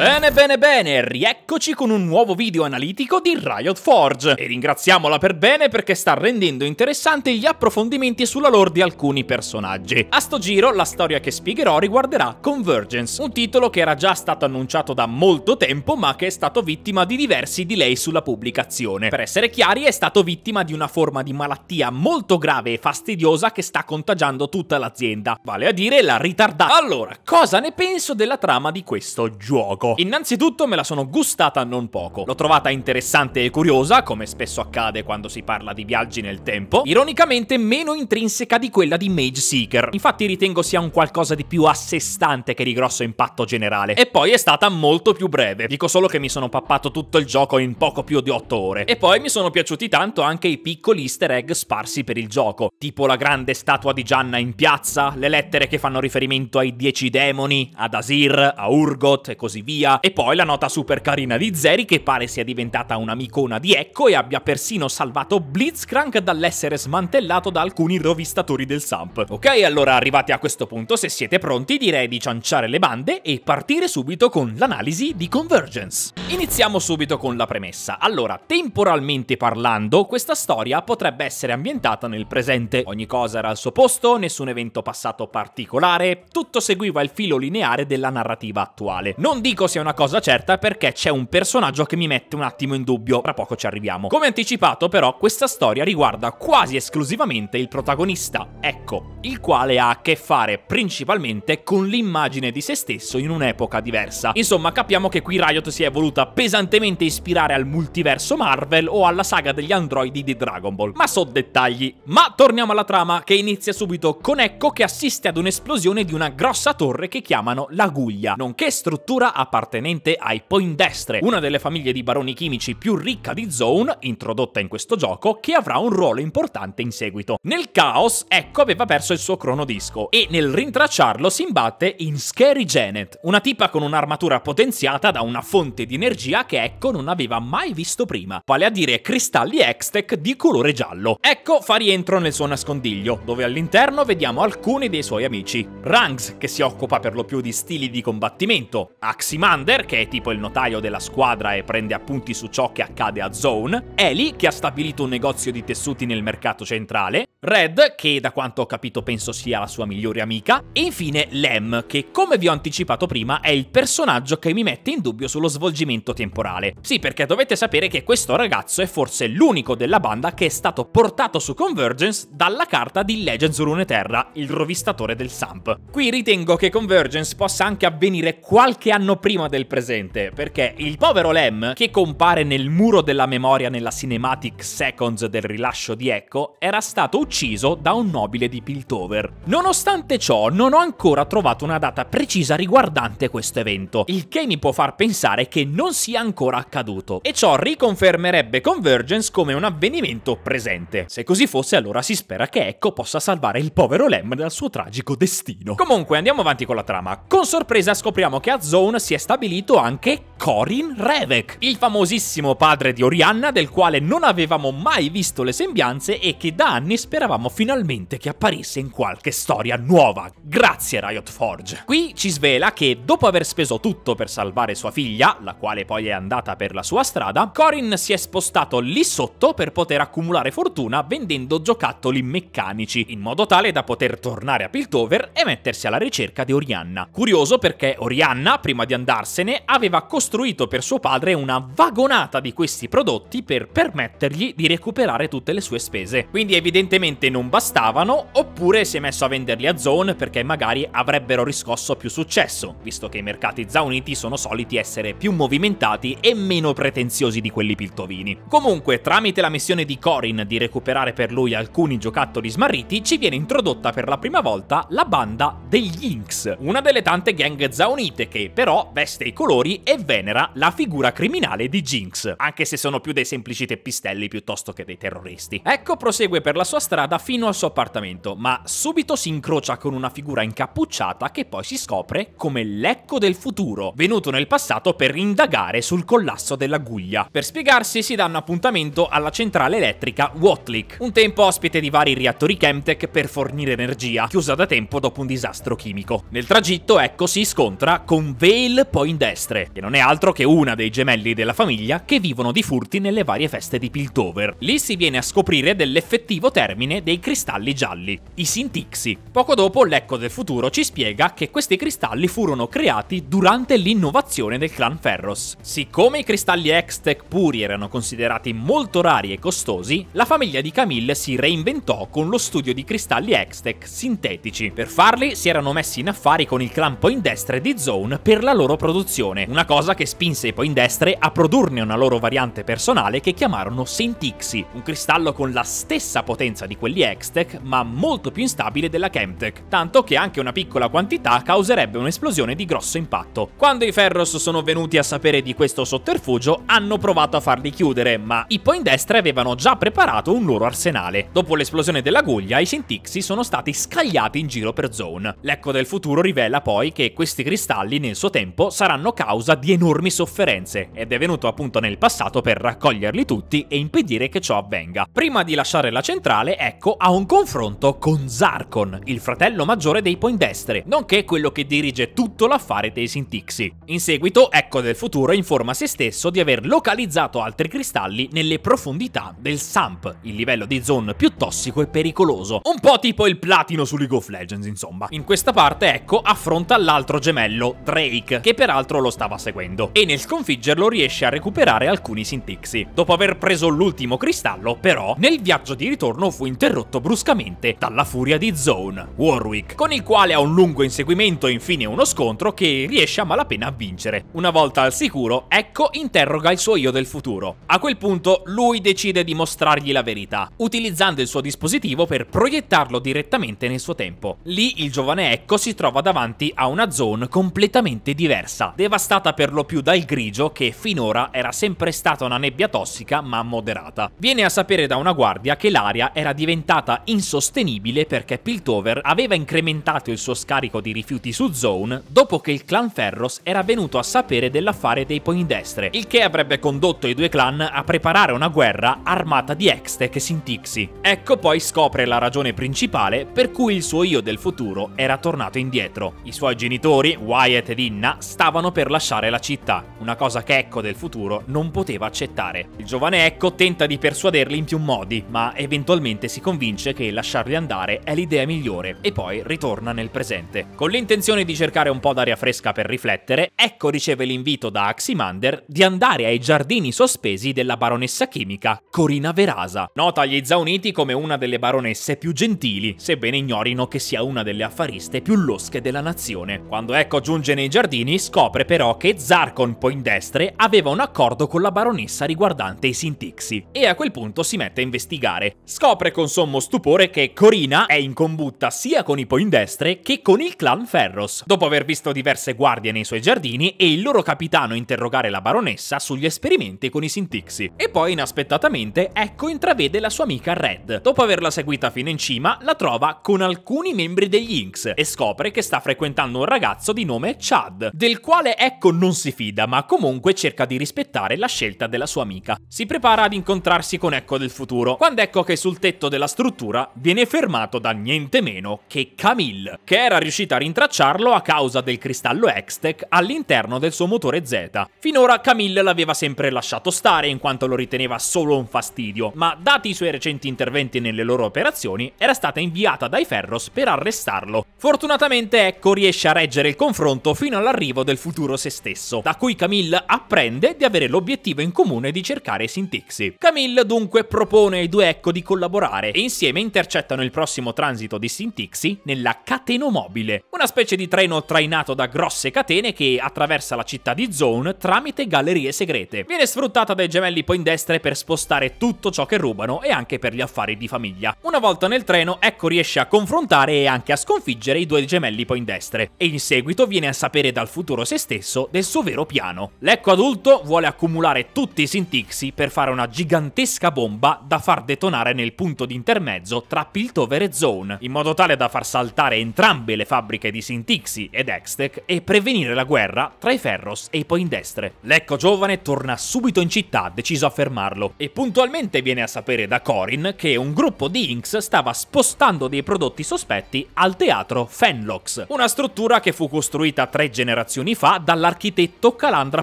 Bene bene bene, rieccoci con un nuovo video analitico di Riot Forge e ringraziamola per bene perché sta rendendo interessanti gli approfondimenti sulla lore di alcuni personaggi. A sto giro la storia che spiegherò riguarderà Convergence, un titolo che era già stato annunciato da molto tempo ma che è stato vittima di diversi delay sulla pubblicazione. Per essere chiari è stato vittima di una forma di malattia molto grave e fastidiosa che sta contagiando tutta l'azienda, vale a dire la ritardata. Allora, cosa ne penso della trama di questo gioco? Innanzitutto me la sono gustata non poco. L'ho trovata interessante e curiosa, come spesso accade quando si parla di viaggi nel tempo, ironicamente meno intrinseca di quella di Mage Seeker. Infatti ritengo sia un qualcosa di più a sé stante che di grosso impatto generale. E poi è stata molto più breve. Dico solo che mi sono pappato tutto il gioco in poco più di 8 ore. E poi mi sono piaciuti tanto anche i piccoli easter egg sparsi per il gioco, tipo la grande statua di Gianna in piazza, le lettere che fanno riferimento ai dieci demoni, ad Asir, a Urgot e così via via. E poi la nota super carina di Zeri che pare sia diventata un'amicona di Ecco e abbia persino salvato Blitzcrank dall'essere smantellato da alcuni rovistatori del Samp. Ok, allora arrivati a questo punto, se siete pronti direi di cianciare le bande e partire subito con l'analisi di Convergence. Iniziamo subito con la premessa. Allora, temporalmente parlando, questa storia potrebbe essere ambientata nel presente. Ogni cosa era al suo posto, nessun evento passato particolare, tutto seguiva il filo lineare della narrativa attuale. Non dico dico sia una cosa certa perché c'è un personaggio che mi mette un attimo in dubbio, tra poco ci arriviamo. Come anticipato però, questa storia riguarda quasi esclusivamente il protagonista, ecco, il quale ha a che fare principalmente con l'immagine di se stesso in un'epoca diversa. Insomma, capiamo che qui Riot si è voluta pesantemente ispirare al multiverso Marvel o alla saga degli androidi di Dragon Ball, ma so dettagli. Ma torniamo alla trama, che inizia subito con Ecco che assiste ad un'esplosione di una grossa torre che chiamano l'Aguglia, nonché struttura a appartenente ai Poindestre, una delle famiglie di baroni chimici più ricca di Zone, introdotta in questo gioco, che avrà un ruolo importante in seguito. Nel caos, Ecco aveva perso il suo cronodisco, e nel rintracciarlo si imbatte in Scary Janet, una tipa con un'armatura potenziata da una fonte di energia che Ecco non aveva mai visto prima, vale a dire cristalli Extech di colore giallo. Ecco fa rientro nel suo nascondiglio, dove all'interno vediamo alcuni dei suoi amici. Rangs, che si occupa per lo più di stili di combattimento, Axim Ollimander, che è tipo il notaio della squadra e prende appunti su ciò che accade a Zone, Ellie, che ha stabilito un negozio di tessuti nel mercato centrale, Red, che da quanto ho capito penso sia la sua migliore amica, e infine Lem, che come vi ho anticipato prima è il personaggio che mi mette in dubbio sullo svolgimento temporale. Sì, perché dovete sapere che questo ragazzo è forse l'unico della banda che è stato portato su Convergence dalla carta di Legends Runeterra, il rovistatore del Samp. Qui ritengo che Convergence possa anche avvenire qualche anno prima prima del presente, perché il povero Lem, che compare nel muro della memoria nella cinematic seconds del rilascio di Echo, era stato ucciso da un nobile di Piltover. Nonostante ciò, non ho ancora trovato una data precisa riguardante questo evento, il che mi può far pensare che non sia ancora accaduto, e ciò riconfermerebbe Convergence come un avvenimento presente. Se così fosse, allora si spera che Echo possa salvare il povero Lem dal suo tragico destino. Comunque, andiamo avanti con la trama. Con sorpresa scopriamo che a Zone si è stabilito anche Corin Revek, il famosissimo padre di Orianna del quale non avevamo mai visto le sembianze e che da anni speravamo finalmente che apparisse in qualche storia nuova. Grazie Riot Forge. Qui ci svela che dopo aver speso tutto per salvare sua figlia, la quale poi è andata per la sua strada, Corin si è spostato lì sotto per poter accumulare fortuna vendendo giocattoli meccanici, in modo tale da poter tornare a Piltover e mettersi alla ricerca di Orianna. Curioso perché Orianna, prima di andare andarsene, aveva costruito per suo padre una vagonata di questi prodotti per permettergli di recuperare tutte le sue spese. Quindi evidentemente non bastavano, oppure si è messo a venderli a Zone perché magari avrebbero riscosso più successo, visto che i mercati zauniti sono soliti essere più movimentati e meno pretenziosi di quelli piltovini. Comunque, tramite la missione di Corin di recuperare per lui alcuni giocattoli smarriti, ci viene introdotta per la prima volta la banda degli Inks, una delle tante gang zaunite che però veste i colori e venera la figura criminale di Jinx, anche se sono più dei semplici teppistelli piuttosto che dei terroristi. Ecco prosegue per la sua strada fino al suo appartamento, ma subito si incrocia con una figura incappucciata che poi si scopre come l'Ecco del futuro, venuto nel passato per indagare sul collasso della guglia. Per spiegarsi si danno appuntamento alla centrale elettrica Watlick, un tempo ospite di vari reattori Chemtech per fornire energia, chiusa da tempo dopo un disastro chimico. Nel tragitto Ecco si scontra con Vale poi in che non è altro che una dei gemelli della famiglia che vivono di furti nelle varie feste di Piltover. Lì si viene a scoprire dell'effettivo termine dei cristalli gialli, i Sintixi. Poco dopo l'Ecco del futuro ci spiega che questi cristalli furono creati durante l'innovazione del clan Ferros. Siccome i cristalli Extech puri erano considerati molto rari e costosi, la famiglia di Camille si reinventò con lo studio di cristalli Extech sintetici. Per farli si erano messi in affari con il clan Poindestre di Zone per la loro loro produzione, una cosa che spinse i Poindestre a produrne una loro variante personale che chiamarono Sentixi, un cristallo con la stessa potenza di quelli Hextech ma molto più instabile della Chemtech, tanto che anche una piccola quantità causerebbe un'esplosione di grosso impatto. Quando i Ferros sono venuti a sapere di questo sotterfugio hanno provato a farli chiudere, ma i Poindestre avevano già preparato un loro arsenale. Dopo l'esplosione dell'aguglia i Sentixi sono stati scagliati in giro per Zone. L'Ecco del futuro rivela poi che questi cristalli nel suo tempo tempo saranno causa di enormi sofferenze ed è venuto appunto nel passato per raccoglierli tutti e impedire che ciò avvenga. Prima di lasciare la centrale, ecco, ha un confronto con Zarkon, il fratello maggiore dei Poindestre, nonché quello che dirige tutto l'affare dei Sintixi. In seguito, Ecco del futuro informa se stesso di aver localizzato altri cristalli nelle profondità del Samp, il livello di zone più tossico e pericoloso. Un po' tipo il platino su League of Legends, insomma. In questa parte, Ecco affronta l'altro gemello, Drake, che e peraltro lo stava seguendo, e nel sconfiggerlo riesce a recuperare alcuni Sintixi. Dopo aver preso l'ultimo cristallo, però, nel viaggio di ritorno fu interrotto bruscamente dalla furia di Zone, Warwick, con il quale ha un lungo inseguimento e infine uno scontro che riesce a malapena a vincere. Una volta al sicuro, Ecco interroga il suo io del futuro. A quel punto lui decide di mostrargli la verità, utilizzando il suo dispositivo per proiettarlo direttamente nel suo tempo. Lì il giovane Ecco si trova davanti a una zone completamente diversa persa, devastata per lo più dal grigio che finora era sempre stata una nebbia tossica ma moderata. Viene a sapere da una guardia che l'area era diventata insostenibile perché Piltover aveva incrementato il suo scarico di rifiuti su Zone dopo che il clan Ferros era venuto a sapere dell'affare dei Poindestre, il che avrebbe condotto i due clan a preparare una guerra armata di Extec e Sintixi. Ecco poi scopre la ragione principale per cui il suo io del futuro era tornato indietro. I suoi genitori, Wyatt ed Inna, stavano per lasciare la città, una cosa che Ecco del futuro non poteva accettare. Il giovane Ecco tenta di persuaderli in più modi, ma eventualmente si convince che lasciarli andare è l'idea migliore e poi ritorna nel presente. Con l'intenzione di cercare un po' d'aria fresca per riflettere, Ecco riceve l'invito da Aximander di andare ai giardini sospesi della baronessa chimica Corina Verasa, nota agli Zauniti come una delle baronesse più gentili, sebbene ignorino che sia una delle affariste più losche della nazione. Quando Ecco giunge nei giardini, scopre però che Zarkon Poindestre aveva un accordo con la baronessa riguardante i Sintixi, e a quel punto si mette a investigare. Scopre con sommo stupore che Corina è in combutta sia con i Poindestre che con il clan Ferros, dopo aver visto diverse guardie nei suoi giardini e il loro capitano interrogare la baronessa sugli esperimenti con i Sintixi. E poi inaspettatamente Ecco intravede la sua amica Red. Dopo averla seguita fino in cima, la trova con alcuni membri degli Inks e scopre che sta frequentando un ragazzo di nome Chad, del del quale Ecco non si fida, ma comunque cerca di rispettare la scelta della sua amica. Si prepara ad incontrarsi con Ecco del futuro, quando Ecco che sul tetto della struttura viene fermato da niente meno che Camille, che era riuscita a rintracciarlo a causa del cristallo Hextech all'interno del suo motore Z. Finora Camille l'aveva sempre lasciato stare in quanto lo riteneva solo un fastidio, ma dati i suoi recenti interventi nelle loro operazioni, era stata inviata dai Ferros per arrestarlo. Fortunatamente Ecco riesce a reggere il confronto fino all'arrivo ago del futuro se stesso, da cui Camille apprende di avere l'obiettivo in comune di cercare Sintixi. Camille dunque propone ai due Ecco di collaborare e insieme intercettano il prossimo transito di Sintixi nella Catenomobile, una specie di treno trainato da grosse catene che attraversa la città di Zone tramite gallerie segrete. Viene sfruttata dai gemelli Poindestre per spostare tutto ciò che rubano e anche per gli affari di famiglia. Una volta nel treno, Ecco riesce a confrontare e anche a sconfiggere i due gemelli Poindestre e in seguito viene a sapere dal futuro futuro se stesso del suo vero piano. L'Ecco adulto vuole accumulare tutti i Sintixi per fare una gigantesca bomba da far detonare nel punto di intermezzo tra Piltover e Zone, in modo tale da far saltare entrambe le fabbriche di Sintixi ed Extech e prevenire la guerra tra i Ferros e i Poindestre. L'Ecco giovane torna subito in città deciso a fermarlo e puntualmente viene a sapere da Corin che un gruppo di Inks stava spostando dei prodotti sospetti al teatro Fenlox, una struttura che fu costruita tre generazioni generazioni fa dall'architetto Calandra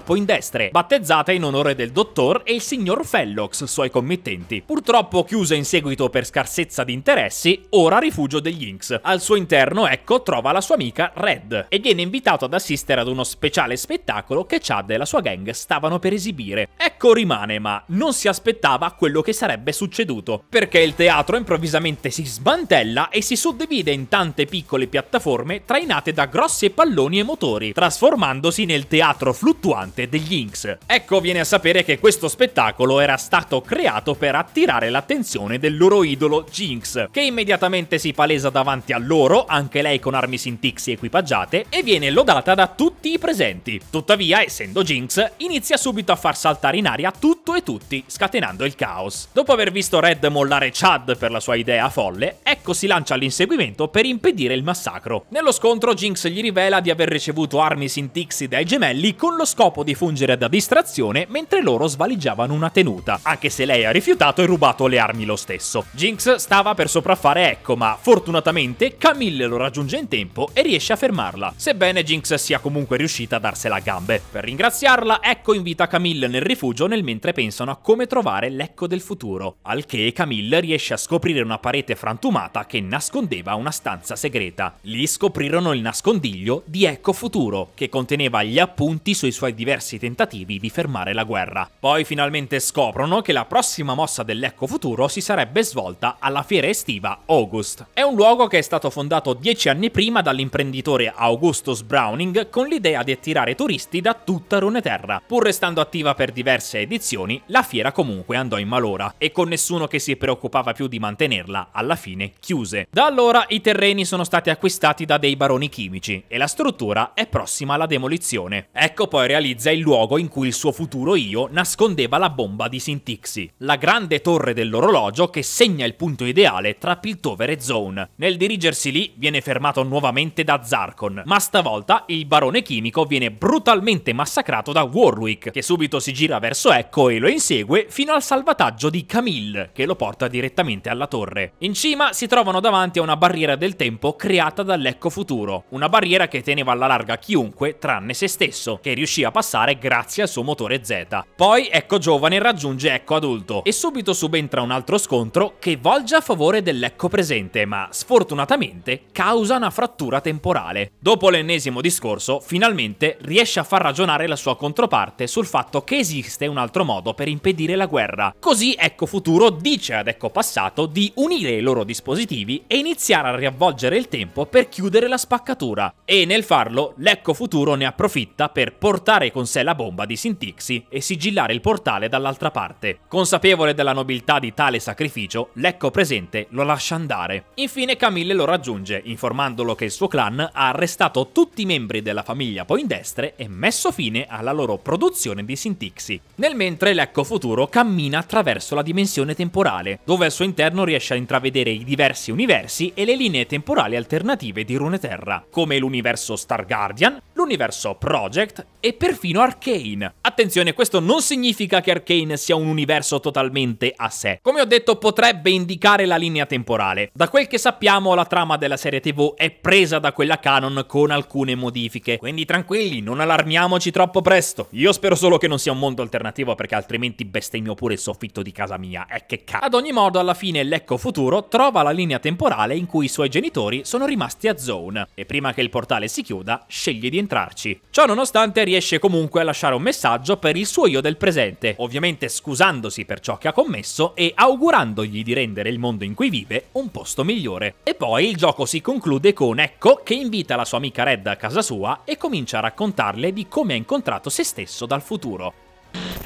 Poindestre, battezzata in onore del dottor e il signor Fellox, suoi committenti. Purtroppo chiusa in seguito per scarsezza di interessi, ora rifugio degli Inks. Al suo interno, ecco, trova la sua amica Red e viene invitato ad assistere ad uno speciale spettacolo che Chad e la sua gang stavano per esibire. Ecco rimane, ma non si aspettava quello che sarebbe succeduto, perché il teatro improvvisamente si smantella e si suddivide in tante piccole piattaforme trainate da grossi palloni e motori, trasformando trasformandosi nel teatro fluttuante degli Inks. Ecco viene a sapere che questo spettacolo era stato creato per attirare l'attenzione del loro idolo Jinx, che immediatamente si palesa davanti a loro, anche lei con armi sintixi equipaggiate, e viene lodata da tutti i presenti. Tuttavia, essendo Jinx, inizia subito a far saltare in aria tutto e tutti, scatenando il caos. Dopo aver visto Red mollare Chad per la sua idea folle, Ecco si lancia all'inseguimento per impedire il massacro. Nello scontro Jinx gli rivela di aver ricevuto armi i Sintixi dai gemelli con lo scopo di fungere da distrazione mentre loro svaligiavano una tenuta, anche se lei ha rifiutato e rubato le armi lo stesso. Jinx stava per sopraffare Echo, ma fortunatamente Camille lo raggiunge in tempo e riesce a fermarla, sebbene Jinx sia comunque riuscita a darsela a gambe. Per ringraziarla, Echo invita Camille nel rifugio nel mentre pensano a come trovare l'Echo del futuro, al che Camille riesce a scoprire una parete frantumata che nascondeva una stanza segreta. Lì scoprirono il nascondiglio di Echo Futuro, che conteneva gli appunti sui suoi diversi tentativi di fermare la guerra. Poi finalmente scoprono che la prossima mossa dell'Ecco Futuro si sarebbe svolta alla fiera estiva August. È un luogo che è stato fondato dieci anni prima dall'imprenditore Augustus Browning con l'idea di attirare turisti da tutta Runeterra. Pur restando attiva per diverse edizioni, la fiera comunque andò in malora e con nessuno che si preoccupava più di mantenerla, alla fine chiuse. Da allora i terreni sono stati acquistati da dei baroni chimici e la struttura è prossima vittima alla demolizione. Ecco poi realizza il luogo in cui il suo futuro io nascondeva la bomba di Sintixi, la grande torre dell'orologio che segna il punto ideale tra Piltover e Zone. Nel dirigersi lì viene fermato nuovamente da Zarkon, ma stavolta il barone chimico viene brutalmente massacrato da Warwick, che subito si gira verso Echo e lo insegue fino al salvataggio di Camille, che lo porta direttamente alla torre. In cima si trovano davanti a una barriera del tempo creata dall'Ecco Futuro, una barriera che teneva alla larga chiunque chiunque tranne se stesso, che riuscì a passare grazie al suo motore Z. Poi Ecco Giovane raggiunge Ecco Adulto e subito subentra un altro scontro che volge a favore dell'Ecco Presente, ma sfortunatamente causa una frattura temporale. Dopo l'ennesimo discorso, finalmente riesce a far ragionare la sua controparte sul fatto che esiste un altro modo per impedire la guerra. Così Ecco Futuro dice ad Ecco Passato di unire i loro dispositivi e iniziare a riavvolgere il tempo per chiudere la spaccatura. E nel farlo, l'Ecco Futuro futuro ne approfitta per portare con sé la bomba di Sintixi e sigillare il portale dall'altra parte. Consapevole della nobiltà di tale sacrificio, l'Ecco presente lo lascia andare. Infine Camille lo raggiunge, informandolo che il suo clan ha arrestato tutti i membri della famiglia Poindestre e messo fine alla loro produzione di Sintixi. Nel mentre l'Ecco futuro cammina attraverso la dimensione temporale, dove al suo interno riesce a intravedere i diversi universi e le linee temporali alternative di Rune Terra, come l'universo Star Guardian, l'universo Project e perfino Arcane. Attenzione, questo non significa che Arcane sia un universo totalmente a sé. Come ho detto, potrebbe indicare la linea temporale. Da quel che sappiamo, la trama della serie TV è presa da quella canon con alcune modifiche. Quindi tranquilli, non allarmiamoci troppo presto. Io spero solo che non sia un mondo alternativo perché altrimenti bestemmio pure il soffitto di casa mia. E eh, che cazzo. Ad ogni modo, alla fine l'Ecco Futuro trova la linea temporale in cui i suoi genitori sono rimasti a Zone e prima che il portale si chiuda, sceglie di entrare rientrarci. Ciò nonostante riesce comunque a lasciare un messaggio per il suo io del presente, ovviamente scusandosi per ciò che ha commesso e augurandogli di rendere il mondo in cui vive un posto migliore. E poi il gioco si conclude con Ecco che invita la sua amica Red a casa sua e comincia a raccontarle di come ha incontrato se stesso dal futuro.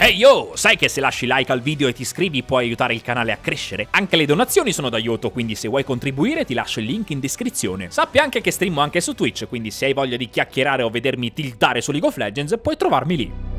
Ehi hey yo, sai che se lasci like al video e ti iscrivi puoi aiutare il canale a crescere? Anche le donazioni sono d'aiuto, quindi se vuoi contribuire ti lascio il link in descrizione. Sappi anche che streamo anche su Twitch, quindi se hai voglia di chiacchierare o vedermi tiltare su League of Legends puoi trovarmi lì.